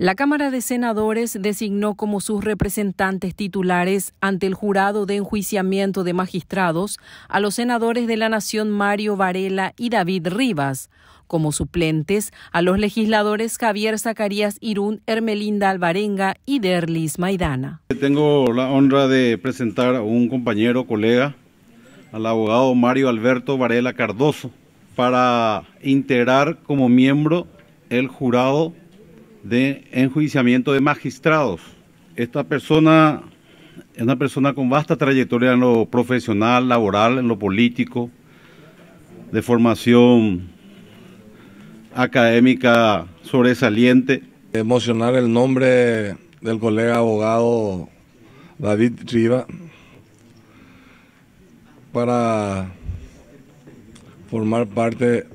La Cámara de Senadores designó como sus representantes titulares ante el jurado de enjuiciamiento de magistrados a los senadores de la Nación Mario Varela y David Rivas, como suplentes a los legisladores Javier Zacarías Irún, Hermelinda Alvarenga y Derlis Maidana. Tengo la honra de presentar a un compañero, colega, al abogado Mario Alberto Varela Cardoso, para integrar como miembro el jurado de enjuiciamiento de magistrados. Esta persona es una persona con vasta trayectoria en lo profesional, laboral, en lo político, de formación académica sobresaliente. Emocionar el nombre del colega abogado David Riva para formar parte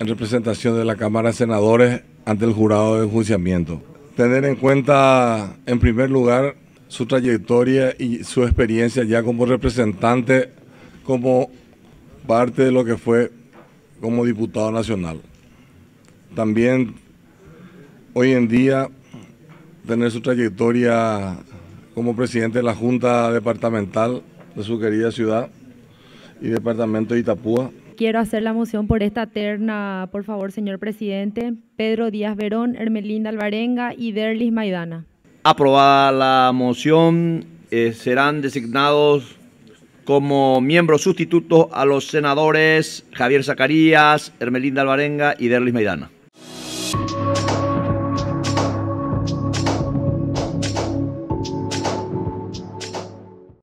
en representación de la Cámara de Senadores ante el jurado de enjuiciamiento. Tener en cuenta, en primer lugar, su trayectoria y su experiencia ya como representante, como parte de lo que fue como diputado nacional. También hoy en día tener su trayectoria como presidente de la Junta Departamental de su querida ciudad y departamento de Itapúa quiero hacer la moción por esta terna, por favor, señor presidente. Pedro Díaz Verón, Hermelinda Alvarenga y Derlis Maidana. Aprobada la moción, eh, serán designados como miembros sustitutos a los senadores Javier Zacarías, Hermelinda Alvarenga y Derlis Maidana.